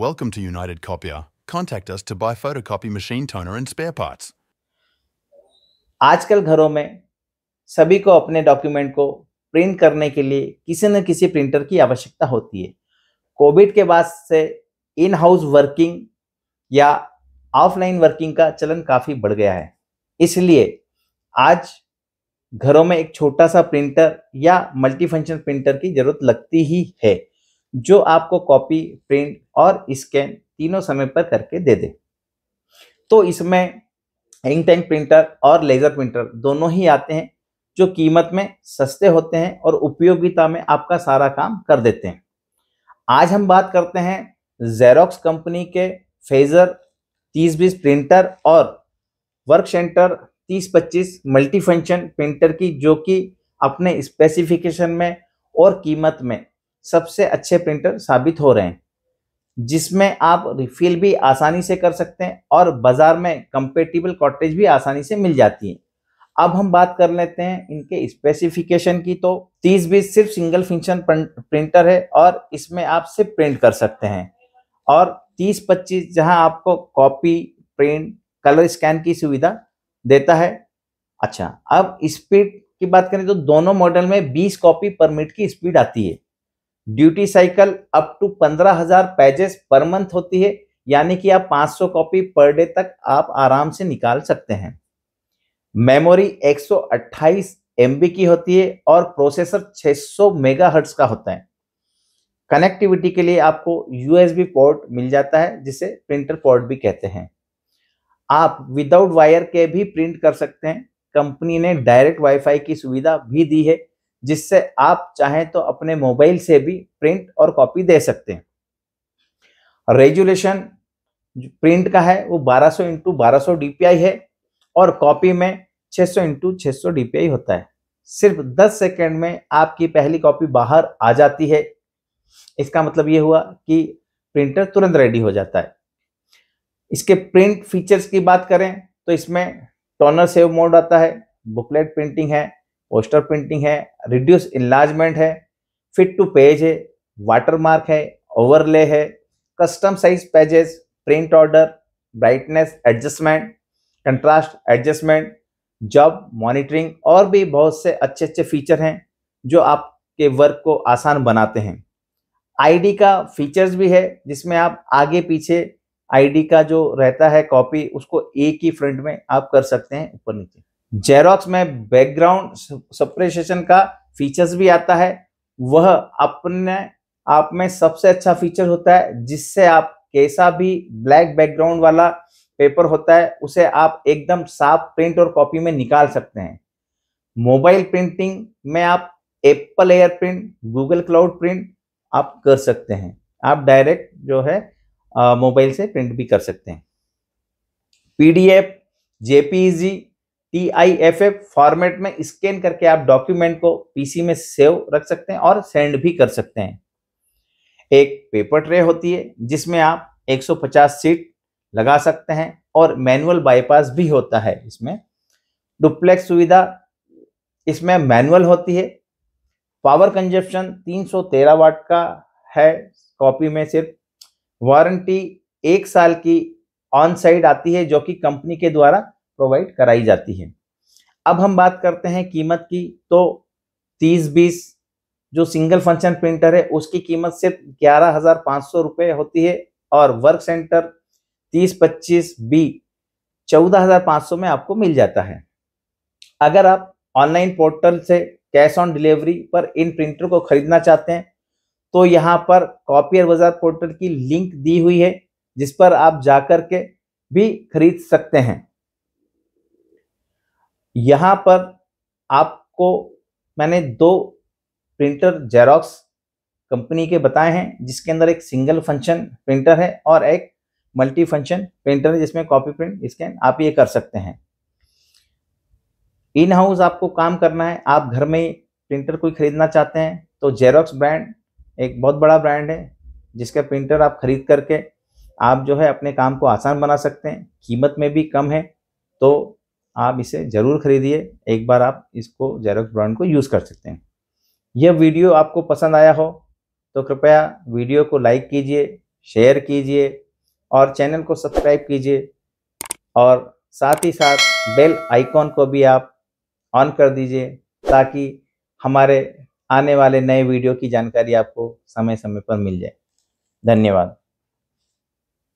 Welcome to United Copier. Contact us to buy photocopy machine toner and spare parts. आजकल घरों में सभी को अपने डॉक्यूमेंट को प्रिंट करने के लिए किसी न किसी प्रिंटर की आवश्यकता होती है कोविड के बाद से इन हाउस वर्किंग या ऑफलाइन वर्किंग का चलन काफ़ी बढ़ गया है इसलिए आज घरों में एक छोटा सा प्रिंटर या मल्टीफंक्शन प्रिंटर की जरूरत लगती ही है जो आपको कॉपी प्रिंट और स्कैन तीनों समय पर करके दे दे तो इसमें इंक टैंक प्रिंटर और लेज़र प्रिंटर दोनों ही आते हैं जो कीमत में सस्ते होते हैं और उपयोगिता में आपका सारा काम कर देते हैं आज हम बात करते हैं जेरोक्स कंपनी के फेजर 30 बीस प्रिंटर और वर्क सेंटर तीस पच्चीस मल्टी फंक्शन प्रिंटर की जो कि अपने स्पेसिफिकेशन में और कीमत में सबसे अच्छे प्रिंटर साबित हो रहे हैं जिसमें आप रिफिल भी आसानी से कर सकते हैं और बाज़ार में कंपेटिबल कॉटेज भी आसानी से मिल जाती है अब हम बात कर लेते हैं इनके स्पेसिफिकेशन की तो तीस बीस सिर्फ सिंगल फंक्शन प्रिंटर है और इसमें आप सिर्फ प्रिंट कर सकते हैं और तीस पच्चीस जहां आपको कॉपी प्रिंट कलर स्कैन की सुविधा देता है अच्छा अब स्पीड की बात करें तो दोनों मॉडल में बीस कॉपी पर मिनट की स्पीड आती है ड्यूटी साइकिल अप टू पंद्रह हजार पेजेस पर मंथ होती है यानी कि आप 500 कॉपी पर डे तक आप आराम से निकाल सकते हैं मेमोरी 128 बी की होती है और प्रोसेसर 600 मेगाहर्ट्ज का होता है कनेक्टिविटी के लिए आपको यूएसबी पोर्ट मिल जाता है जिसे प्रिंटर पोर्ट भी कहते हैं आप विदाउट वायर के भी प्रिंट कर सकते हैं कंपनी ने डायरेक्ट वाईफाई की सुविधा भी दी है जिससे आप चाहें तो अपने मोबाइल से भी प्रिंट और कॉपी दे सकते हैं रेजुलेशन प्रिंट का है वो 1200 सौ इंटू बारह डीपीआई है और कॉपी में 600 सौ इंटू छः डीपीआई होता है सिर्फ 10 सेकेंड में आपकी पहली कॉपी बाहर आ जाती है इसका मतलब ये हुआ कि प्रिंटर तुरंत रेडी हो जाता है इसके प्रिंट फीचर्स की बात करें तो इसमें टोनर सेव मोड आता है बुकलेट प्रिंटिंग है पोस्टर प्रिंटिंग है रिड्यूस इन्लाजमेंट है फिट टू पेज है वाटर मार्क है ओवरले है custom size pages print order brightness adjustment contrast adjustment job monitoring और भी बहुत से अच्छे अच्छे फीचर हैं जो आपके वर्क को आसान बनाते हैं आईडी का फीचर्स भी है जिसमें आप आगे पीछे आईडी का जो रहता है कॉपी उसको एक ही फ्रंट में आप कर सकते हैं ऊपर नीचे जेरोक्स में बैकग्राउंड सप्रेसेशन का फीचर्स भी आता है वह अपने आप में सबसे अच्छा फीचर होता है जिससे आप कैसा भी ब्लैक बैकग्राउंड वाला पेपर होता है उसे आप एकदम साफ प्रिंट और कॉपी में निकाल सकते हैं मोबाइल प्रिंटिंग में आप Apple air print Google cloud print आप कर सकते हैं आप डायरेक्ट जो है मोबाइल से प्रिंट भी कर सकते हैं PDF JPG T I F F format में स्कैन करके आप डॉक्यूमेंट को पीसी में सेव रख सकते हैं और सेंड भी कर सकते हैं एक पेपर ट्रे होती है जिसमें आप 150 सीट लगा सकते हैं और मैनुअल बाईपास भी होता है इसमें डुप्लेक्स सुविधा इसमें मैनुअल होती है पावर कंजप्शन 313 वाट का है कॉपी में सिर्फ वारंटी एक साल की ऑन साइड आती है जो कि कंपनी के द्वारा प्रोवाइड कराई जाती है अब हम बात करते हैं कीमत की तो तीस बीस जो सिंगल फंक्शन प्रिंटर है उसकी कीमत सिर्फ ग्यारह हजार पाँच सौ रुपये होती है और वर्क सेंटर तीस पच्चीस बी चौदह हजार पाँच सौ में आपको मिल जाता है अगर आप ऑनलाइन पोर्टल से कैश ऑन डिलीवरी पर इन प्रिंटर को खरीदना चाहते हैं तो यहाँ पर कॉपियर बाजार पोर्टल की लिंक दी हुई है जिस पर आप जाकर के भी खरीद सकते हैं यहाँ पर आपको मैंने दो प्रिंटर जेरोक्स कंपनी के बताए हैं जिसके अंदर एक सिंगल फंक्शन प्रिंटर है और एक मल्टी फंक्शन प्रिंटर है जिसमें कॉपी प्रिंट स्कैन आप ये कर सकते हैं इन हाउस आपको काम करना है आप घर में प्रिंटर कोई खरीदना चाहते हैं तो जेरोक्स ब्रांड एक बहुत बड़ा ब्रांड है जिसका प्रिंटर आप खरीद करके आप जो है अपने काम को आसान बना सकते हैं कीमत में भी कम है तो आप इसे ज़रूर खरीदिए एक बार आप इसको जेरोक्स ब्रांड को यूज़ कर सकते हैं यह वीडियो आपको पसंद आया हो तो कृपया वीडियो को लाइक कीजिए शेयर कीजिए और चैनल को सब्सक्राइब कीजिए और साथ ही साथ बेल आइकॉन को भी आप ऑन कर दीजिए ताकि हमारे आने वाले नए वीडियो की जानकारी आपको समय समय पर मिल जाए धन्यवाद